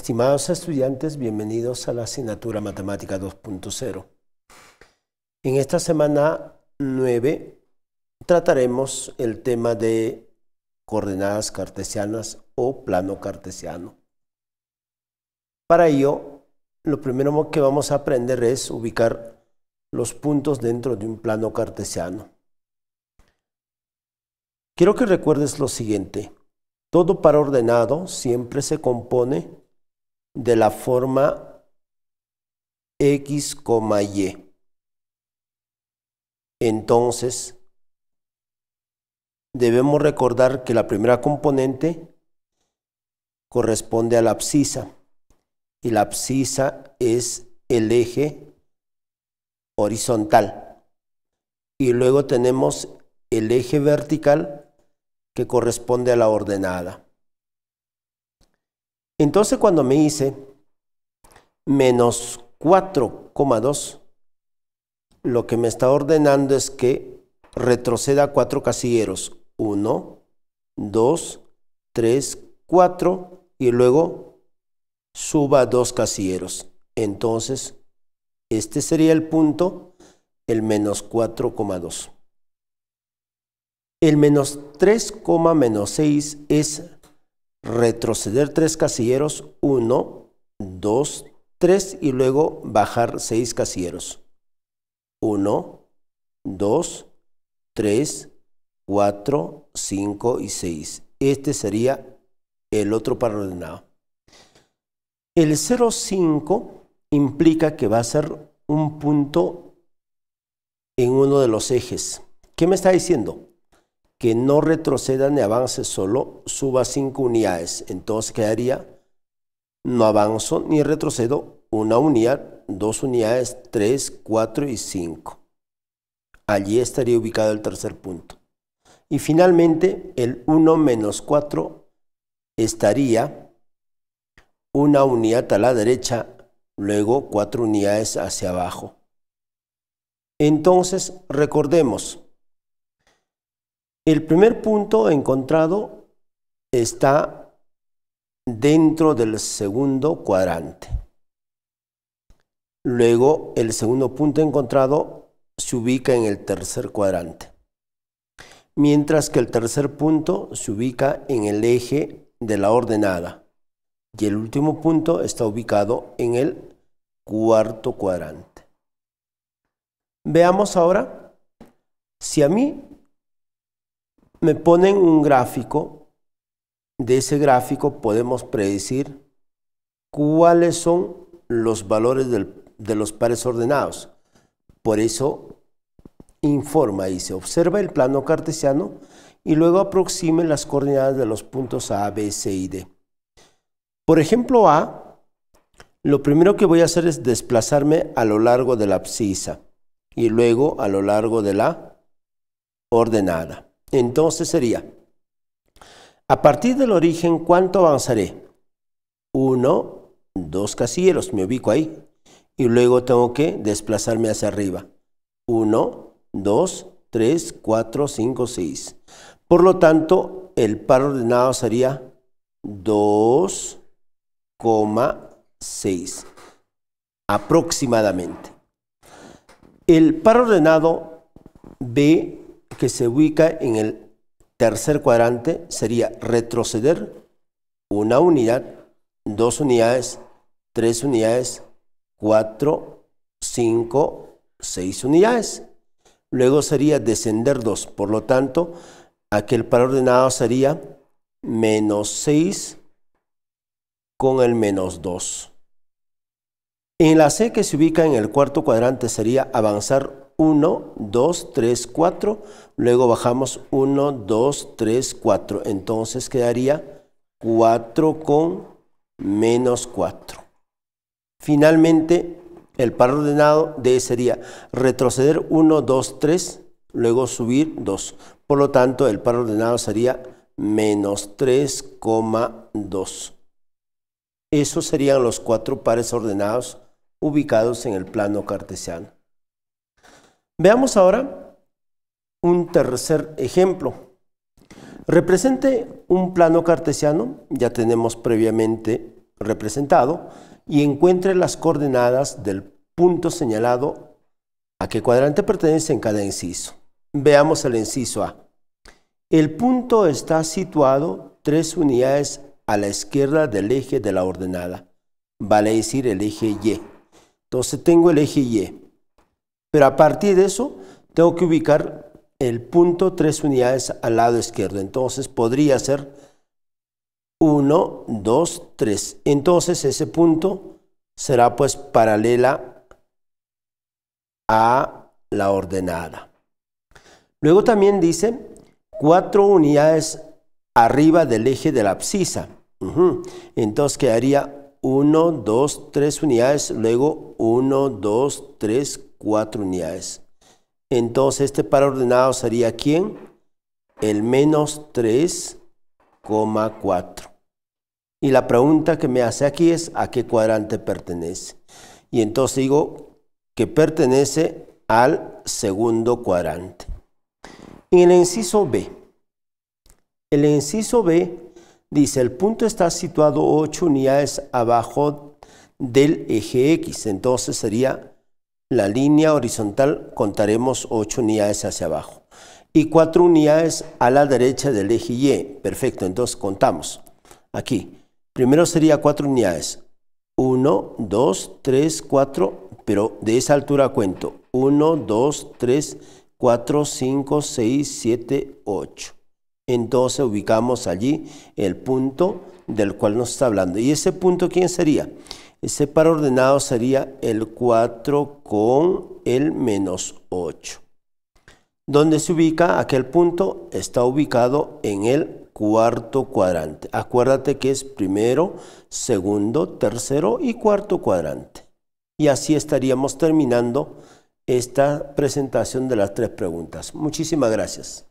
Estimados estudiantes, bienvenidos a la asignatura Matemática 2.0. En esta semana 9 trataremos el tema de coordenadas cartesianas o plano cartesiano. Para ello, lo primero que vamos a aprender es ubicar los puntos dentro de un plano cartesiano. Quiero que recuerdes lo siguiente. Todo par ordenado siempre se compone de la forma X, Y. Entonces, debemos recordar que la primera componente corresponde a la abscisa y la abscisa es el eje horizontal. Y luego tenemos el eje vertical que corresponde a la ordenada. Entonces cuando me hice menos 4,2, lo que me está ordenando es que retroceda cuatro casilleros. 1, 2, 3, 4 y luego suba dos casilleros. Entonces, este sería el punto, el menos 4,2. El menos 3, menos 6 es retroceder tres casilleros, 1, 2, 3 y luego bajar 6 casilleros. 1, 2, 3, 4, 5 y 6. Este sería el otro par ordenado. El 0,5 implica que va a ser un punto en uno de los ejes. ¿Qué me está diciendo? que no retroceda ni avance solo, suba 5 unidades. Entonces quedaría, no avanzo ni retrocedo, una unidad, dos unidades, 3, 4 y 5. Allí estaría ubicado el tercer punto. Y finalmente, el 1 menos 4 estaría una unidad a la derecha, luego 4 unidades hacia abajo. Entonces, recordemos, el primer punto encontrado está dentro del segundo cuadrante. Luego, el segundo punto encontrado se ubica en el tercer cuadrante, mientras que el tercer punto se ubica en el eje de la ordenada y el último punto está ubicado en el cuarto cuadrante. Veamos ahora si a mí me ponen un gráfico, de ese gráfico podemos predecir cuáles son los valores de los pares ordenados. Por eso informa, y se observa el plano cartesiano y luego aproxime las coordenadas de los puntos A, B, C y D. Por ejemplo, A, lo primero que voy a hacer es desplazarme a lo largo de la abscisa y luego a lo largo de la ordenada. Entonces sería, a partir del origen, ¿cuánto avanzaré? Uno, dos casilleros, me ubico ahí. Y luego tengo que desplazarme hacia arriba. Uno, dos, tres, cuatro, cinco, seis. Por lo tanto, el par ordenado sería 2,6 aproximadamente. El par ordenado B que se ubica en el tercer cuadrante sería retroceder una unidad, dos unidades, tres unidades, cuatro, cinco, seis unidades. Luego sería descender dos. Por lo tanto, aquel par ordenado sería menos 6 con el menos dos. En la C que se ubica en el cuarto cuadrante sería avanzar 1, 2, 3, 4, luego bajamos 1, 2, 3, 4, entonces quedaría 4 con menos 4. Finalmente, el par ordenado D sería retroceder 1, 2, 3, luego subir 2. Por lo tanto, el par ordenado sería menos 3,2. Esos serían los cuatro pares ordenados ubicados en el plano cartesiano. Veamos ahora un tercer ejemplo. Represente un plano cartesiano, ya tenemos previamente representado, y encuentre las coordenadas del punto señalado a qué cuadrante pertenece en cada inciso. Veamos el inciso A. El punto está situado tres unidades a la izquierda del eje de la ordenada, vale decir el eje Y. Entonces tengo el eje Y. E. Pero a partir de eso, tengo que ubicar el punto tres unidades al lado izquierdo. Entonces podría ser 1, 2, 3. Entonces ese punto será pues paralela a la ordenada. Luego también dice cuatro unidades arriba del eje de la abscisa. Entonces quedaría 1, 2, 3 unidades, luego 1, 2, 3, 4 unidades. Entonces este par ordenado sería ¿quién? El menos 3,4. Y la pregunta que me hace aquí es ¿a qué cuadrante pertenece? Y entonces digo que pertenece al segundo cuadrante. En el inciso B, el inciso B Dice, el punto está situado 8 unidades abajo del eje X, entonces sería la línea horizontal, contaremos 8 unidades hacia abajo. Y 4 unidades a la derecha del eje Y. Perfecto, entonces contamos. Aquí, primero sería 4 unidades. 1, 2, 3, 4, pero de esa altura cuento. 1, 2, 3, 4, 5, 6, 7, 8 entonces ubicamos allí el punto del cual nos está hablando. ¿Y ese punto quién sería? Ese par ordenado sería el 4 con el menos 8. ¿Dónde se ubica aquel punto? Está ubicado en el cuarto cuadrante. Acuérdate que es primero, segundo, tercero y cuarto cuadrante. Y así estaríamos terminando esta presentación de las tres preguntas. Muchísimas gracias.